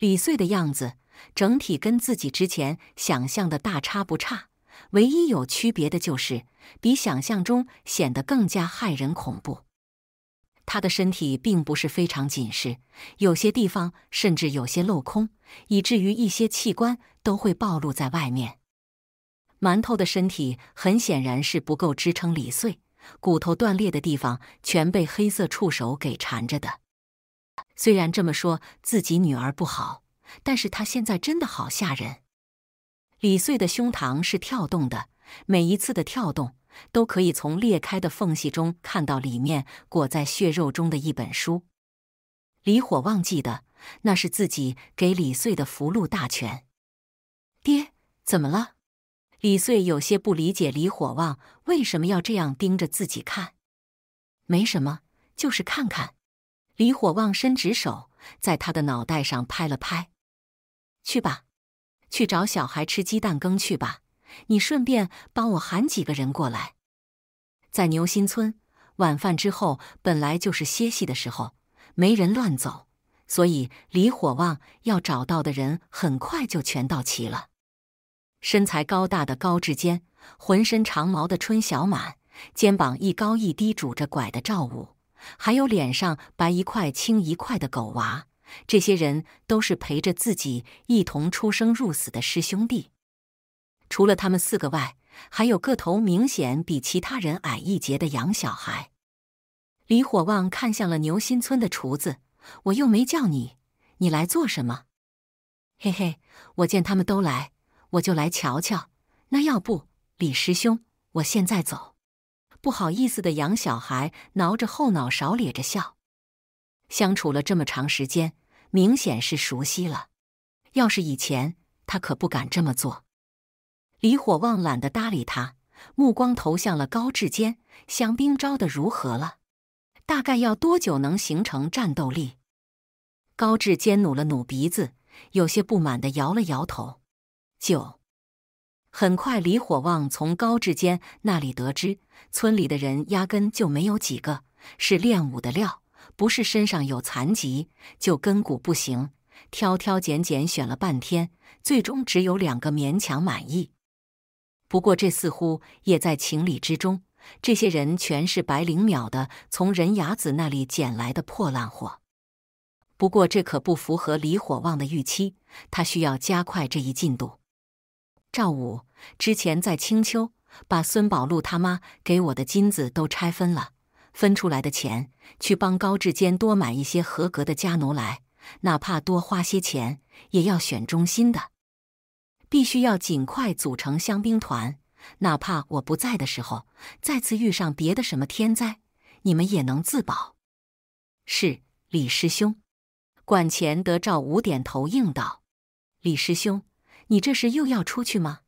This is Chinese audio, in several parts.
李岁的样子，整体跟自己之前想象的大差不差，唯一有区别的就是比想象中显得更加骇人恐怖。他的身体并不是非常紧实，有些地方甚至有些镂空，以至于一些器官都会暴露在外面。馒头的身体很显然是不够支撑李岁，骨头断裂的地方全被黑色触手给缠着的。虽然这么说自己女儿不好，但是她现在真的好吓人。李穗的胸膛是跳动的，每一次的跳动都可以从裂开的缝隙中看到里面裹在血肉中的一本书。李火旺记得，那是自己给李穗的《福禄大全》。爹，怎么了？李穗有些不理解李火旺为什么要这样盯着自己看。没什么，就是看看。李火旺伸直手，在他的脑袋上拍了拍：“去吧，去找小孩吃鸡蛋羹去吧。你顺便帮我喊几个人过来。”在牛心村晚饭之后，本来就是歇息的时候，没人乱走，所以李火旺要找到的人很快就全到齐了。身材高大的高志坚，浑身长毛的春小满，肩膀一高一低拄着拐的赵武。还有脸上白一块青一块的狗娃，这些人都是陪着自己一同出生入死的师兄弟。除了他们四个外，还有个头明显比其他人矮一截的杨小孩。李火旺看向了牛心村的厨子：“我又没叫你，你来做什么？”“嘿嘿，我见他们都来，我就来瞧瞧。那要不，李师兄，我现在走。”不好意思的杨小孩挠着后脑勺咧着笑，相处了这么长时间，明显是熟悉了。要是以前，他可不敢这么做。李火旺懒得搭理他，目光投向了高志坚，降兵招的如何了？大概要多久能形成战斗力？高志坚努了努鼻子，有些不满的摇了摇头，九。很快，李火旺从高志坚那里得知，村里的人压根就没有几个是练武的料，不是身上有残疾，就根骨不行。挑挑拣拣选了半天，最终只有两个勉强满意。不过这似乎也在情理之中，这些人全是白灵淼的从人牙子那里捡来的破烂货。不过这可不符合李火旺的预期，他需要加快这一进度。赵五之前在青丘把孙宝路他妈给我的金子都拆分了，分出来的钱去帮高志坚多买一些合格的家奴来，哪怕多花些钱也要选忠心的，必须要尽快组成香兵团，哪怕我不在的时候再次遇上别的什么天灾，你们也能自保。是李师兄，管钱得赵五点头应道：“李师兄。”你这是又要出去吗？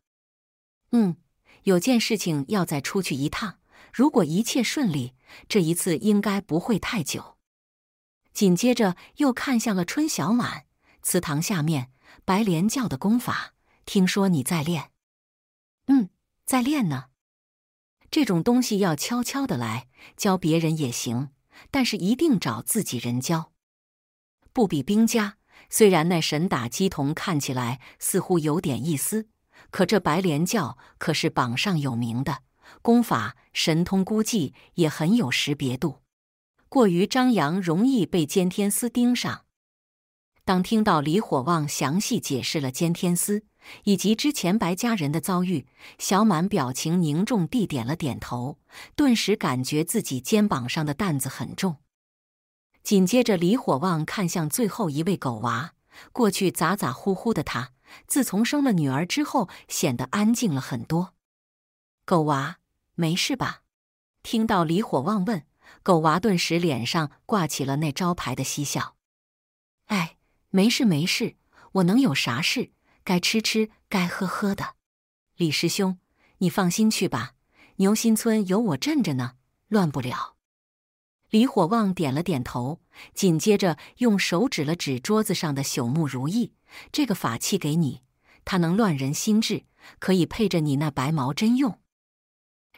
嗯，有件事情要再出去一趟。如果一切顺利，这一次应该不会太久。紧接着又看向了春小满，祠堂下面白莲教的功法，听说你在练？嗯，在练呢。这种东西要悄悄的来，教别人也行，但是一定找自己人教，不比兵家。虽然那神打鸡童看起来似乎有点意思，可这白莲教可是榜上有名的功法神通，估计也很有识别度。过于张扬，容易被监天司盯上。当听到李火旺详细解释了监天司以及之前白家人的遭遇，小满表情凝重地点了点头，顿时感觉自己肩膀上的担子很重。紧接着，李火旺看向最后一位狗娃，过去咋咋呼呼的他，自从生了女儿之后，显得安静了很多。狗娃，没事吧？听到李火旺问，狗娃顿时脸上挂起了那招牌的嬉笑。哎，没事没事，我能有啥事？该吃吃，该喝喝的。李师兄，你放心去吧，牛心村有我镇着呢，乱不了。李火旺点了点头，紧接着用手指了指桌子上的朽木如意：“这个法器给你，它能乱人心智，可以配着你那白毛针用。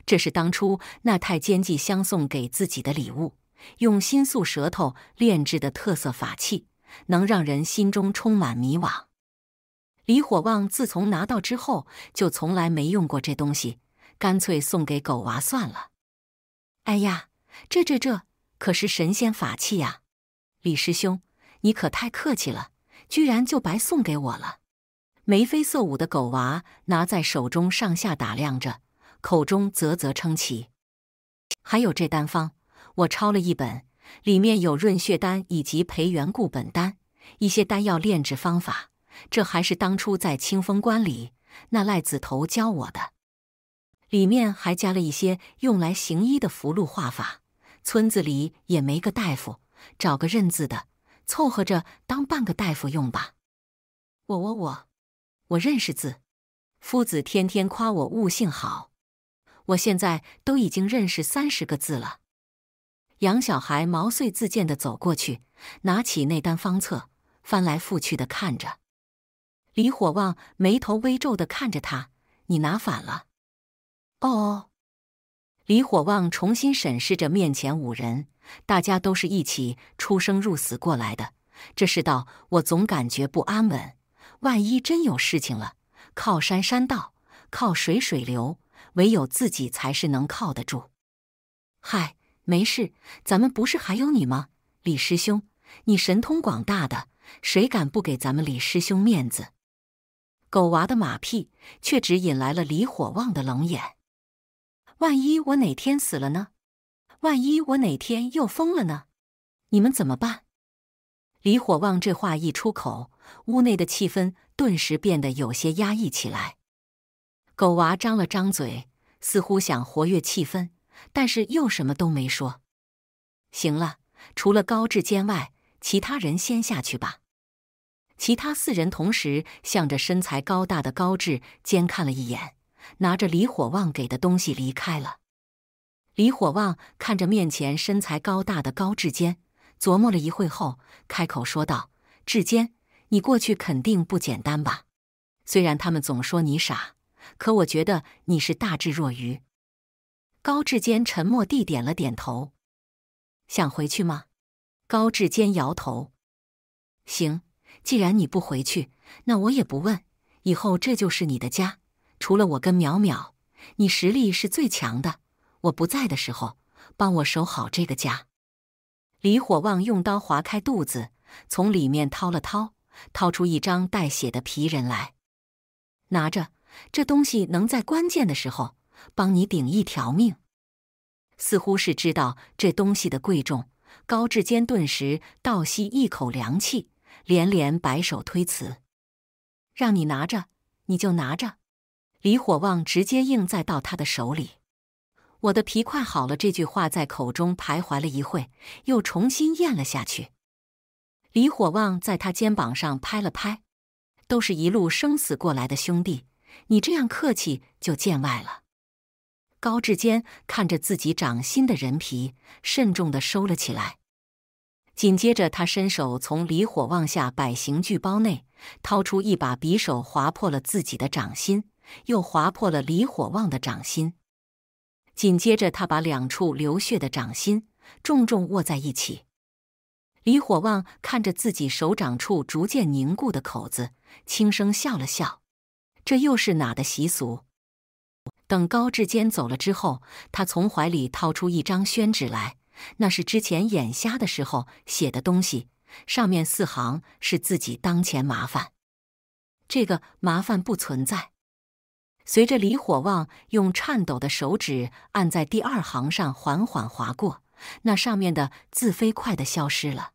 这是当初那太监祭香送给自己的礼物，用心素舌头炼制的特色法器，能让人心中充满迷惘。李火旺自从拿到之后，就从来没用过这东西，干脆送给狗娃算了。哎呀，这这这！”可是神仙法器呀，李师兄，你可太客气了，居然就白送给我了。眉飞色舞的狗娃拿在手中上下打量着，口中啧啧称奇。还有这丹方，我抄了一本，里面有润血丹以及培元固本丹，一些丹药炼制方法。这还是当初在清风关里那赖子头教我的，里面还加了一些用来行医的符箓画法。村子里也没个大夫，找个认字的，凑合着当半个大夫用吧。我我我，我认识字，夫子天天夸我悟性好，我现在都已经认识三十个字了。杨小孩毛遂自荐的走过去，拿起那单方册，翻来覆去的看着。李火旺眉头微皱的看着他，你拿反了。哦。李火旺重新审视着面前五人，大家都是一起出生入死过来的。这世道，我总感觉不安稳。万一真有事情了，靠山山倒，靠水水流，唯有自己才是能靠得住。嗨，没事，咱们不是还有你吗？李师兄，你神通广大的，谁敢不给咱们李师兄面子？狗娃的马屁却只引来了李火旺的冷眼。万一我哪天死了呢？万一我哪天又疯了呢？你们怎么办？李火旺这话一出口，屋内的气氛顿时变得有些压抑起来。狗娃张了张嘴，似乎想活跃气氛，但是又什么都没说。行了，除了高志坚外，其他人先下去吧。其他四人同时向着身材高大的高志坚看了一眼。拿着李火旺给的东西离开了。李火旺看着面前身材高大的高志坚，琢磨了一会后，开口说道：“志坚，你过去肯定不简单吧？虽然他们总说你傻，可我觉得你是大智若愚。”高志坚沉默地点了点头。想回去吗？高志坚摇头。行，既然你不回去，那我也不问。以后这就是你的家。除了我跟淼淼，你实力是最强的。我不在的时候，帮我守好这个家。李火旺用刀划开肚子，从里面掏了掏，掏出一张带血的皮人来，拿着这东西能在关键的时候帮你顶一条命。似乎是知道这东西的贵重，高志坚顿时倒吸一口凉气，连连摆手推辞：“让你拿着你就拿着。”李火旺直接硬塞到他的手里，我的皮快好了。这句话在口中徘徊了一会，又重新咽了下去。李火旺在他肩膀上拍了拍，都是一路生死过来的兄弟，你这样客气就见外了。高志坚看着自己掌心的人皮，慎重的收了起来。紧接着，他伸手从李火旺下百刑具包内掏出一把匕首，划破了自己的掌心。又划破了李火旺的掌心，紧接着他把两处流血的掌心重重握在一起。李火旺看着自己手掌处逐渐凝固的口子，轻声笑了笑：“这又是哪的习俗？”等高志坚走了之后，他从怀里掏出一张宣纸来，那是之前眼瞎的时候写的东西。上面四行是自己当前麻烦，这个麻烦不存在。随着李火旺用颤抖的手指按在第二行上，缓缓划过，那上面的字飞快的消失了。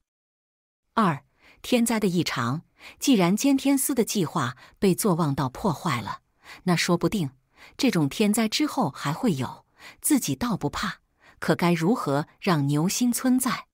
二天灾的异常，既然监天司的计划被坐忘道破坏了，那说不定这种天灾之后还会有。自己倒不怕，可该如何让牛心村在？